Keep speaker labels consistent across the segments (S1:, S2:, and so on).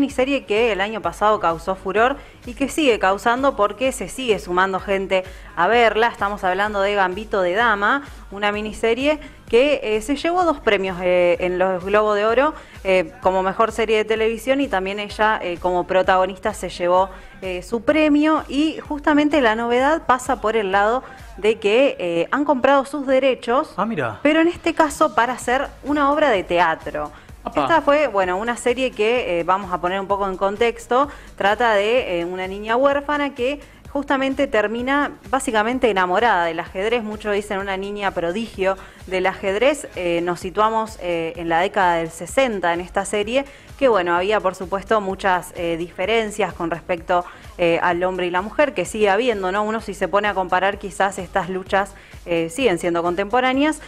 S1: Miniserie que el año pasado causó furor y que sigue causando porque se sigue sumando gente a verla. Estamos hablando de Gambito de Dama, una miniserie que eh, se llevó dos premios eh, en los Globo de Oro eh, como mejor serie de televisión y también ella como protagonista se llevó su premio y justamente la novedad pasa por el lado de que han comprado sus derechos, ah, pero en este caso para hacer una obra de teatro. Esta fue, bueno, una serie que eh, vamos a poner un poco en contexto. Trata de eh, una niña huérfana que justamente termina básicamente enamorada del ajedrez. Muchos dicen una niña prodigio del ajedrez. Eh, nos situamos en la década del 60 en esta serie, que bueno, había por supuesto muchas diferencias con respecto al hombre y la mujer, que sigue habiendo, ¿no? Uno si se pone a comparar quizás estas luchas siguen siendo contemporáneas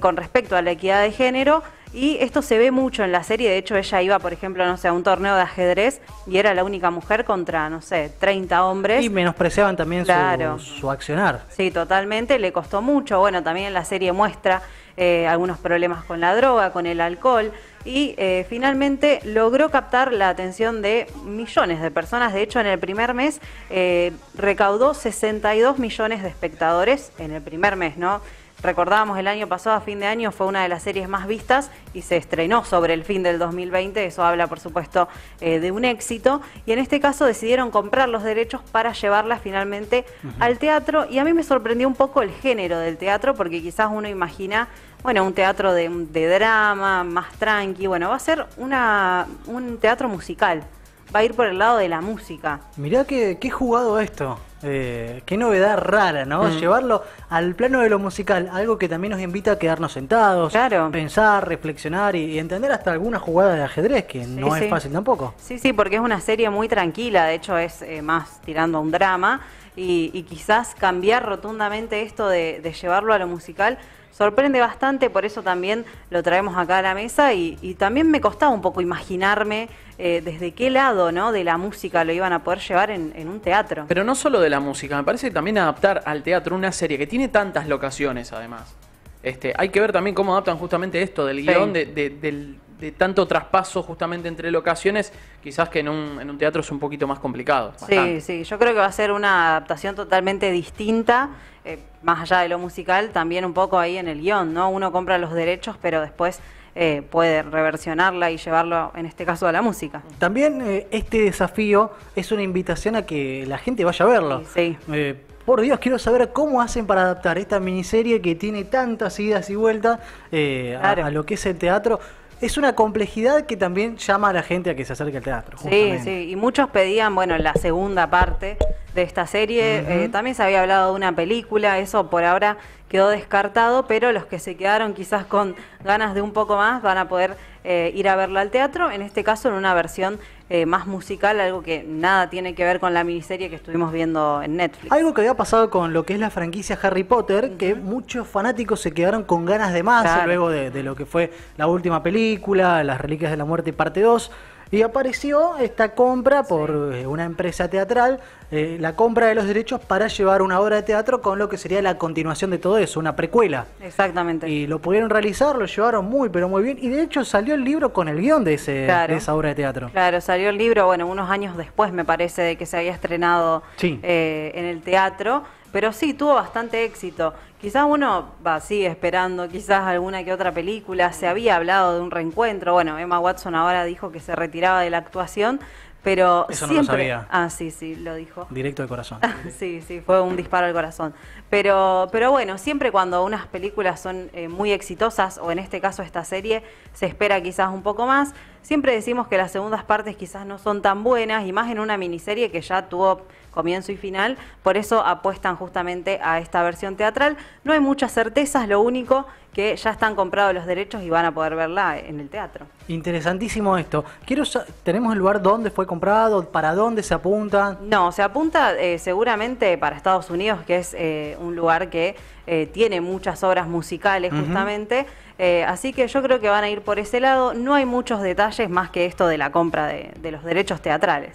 S1: con respecto a la equidad de género. Y esto se ve mucho en la serie, de hecho ella iba, por ejemplo, no sé, a un torneo de ajedrez y era la única mujer contra, no sé, 30 hombres. Y
S2: menospreciaban también su, su, accionar.
S1: Sí, totalmente, le costó mucho. Bueno, también la serie muestra eh, algunos problemas con la droga, con el alcohol y eh, finalmente logró captar la atención de millones de personas. De hecho, en el primer mes eh, recaudó 62 millones de espectadores, en el primer mes, ¿no? Recordábamos el año pasado, a fin de año, fue una de las series más vistas y se estrenó sobre el fin del 2020. Eso habla, por supuesto, eh, de un éxito. Y en este caso decidieron comprar los derechos para llevarla finalmente al teatro. Y a mí me sorprendió un poco el género del teatro, porque quizás uno imagina, bueno, un teatro de, drama, más tranqui. Bueno, va a ser una, un teatro musical. Va a ir por el lado de la música.
S2: Mirá qué, qué jugado esto. Eh, qué novedad rara, ¿no? Mm. Llevarlo al plano de lo musical, algo que también nos invita a quedarnos sentados, pensar, reflexionar y, entender hasta alguna jugada de ajedrez, que no es fácil tampoco. Sí,
S1: sí, porque es una serie muy tranquila, de hecho es eh, más tirando a un drama, y, quizás cambiar rotundamente esto de, llevarlo a lo musical. Sorprende bastante, por eso también lo traemos acá a la mesa y, también me costaba un poco imaginarme eh, desde qué lado ¿no? de la música lo iban a poder llevar en, un teatro.
S2: Pero no solo de música. Me parece también adaptar al teatro una serie que tiene tantas locaciones, además. Este, hay que ver también cómo adaptan justamente esto del guion de, tanto traspaso justamente entre locaciones, quizás que en un, teatro es un poquito más complicado. Sí,
S1: sí, yo creo que va a ser una adaptación totalmente distinta, eh, más allá de lo musical, también un poco ahí en el guión, ¿no? Uno compra los derechos, pero después eh, puede reversionarla y llevarlo, en este caso, a la música.
S2: También eh, este desafío es una invitación a que la gente vaya a verlo. Eh, por Dios, quiero saber cómo hacen para adaptar esta miniserie que tiene tantas idas y vueltas eh, a, lo que es el teatro es una complejidad que también llama a la gente a que se acerque al teatro. Sí, sí,
S1: y muchos pedían, bueno, la segunda parte, de esta serie. Eh, también se había hablado de una película, eso por ahora quedó descartado, pero los que se quedaron quizás con ganas de un poco más van a poder eh, ir a verla al teatro, en este caso en una versión eh, más musical, algo que nada tiene que ver con la miniserie que estuvimos viendo en Netflix.
S2: Algo que había pasado con lo que es la franquicia Harry Potter, que muchos fanáticos se quedaron con ganas de más luego de, lo que fue la última película, Las Reliquias de la Muerte parte 2. Y apareció esta compra por eh, una empresa teatral, eh, la compra de los derechos para llevar una obra de teatro con lo que sería la continuación de todo eso, una precuela. Exactamente. Y lo pudieron realizar, lo llevaron muy, pero muy bien. Y de hecho salió el libro con el guión de, ese, esa obra de teatro. Claro,
S1: salió el libro, bueno, unos años después me parece de que se había estrenado eh, en el teatro pero sí, tuvo bastante éxito. Quizás uno va, sigue esperando, quizás alguna que otra película, se había hablado de un reencuentro, bueno, Emma Watson ahora dijo que se retiraba de la actuación, pero Eso siempre... sabía. Ah, sí, sí, lo dijo.
S2: Directo de corazón.
S1: sí, sí, fue un disparo al corazón. Pero, pero bueno, siempre cuando unas películas son eh, muy exitosas, o en este caso esta serie, se espera quizás un poco más. Siempre decimos que las segundas partes quizás no son tan buenas, y más en una miniserie que ya tuvo comienzo y final, por eso apuestan justamente a esta versión teatral. No hay muchas certezas, lo único que ya están comprados los derechos y van a poder verla en el teatro.
S2: Interesantísimo esto. Quiero ¿Tenemos el lugar dónde fue comprado? ¿Para dónde se apunta?
S1: No, se apunta eh, seguramente para Estados Unidos, que es eh, un lugar que eh, tiene muchas obras musicales justamente. Eh, así que yo creo que van a ir por ese lado. No hay muchos detalles más que esto de la compra de los derechos teatrales.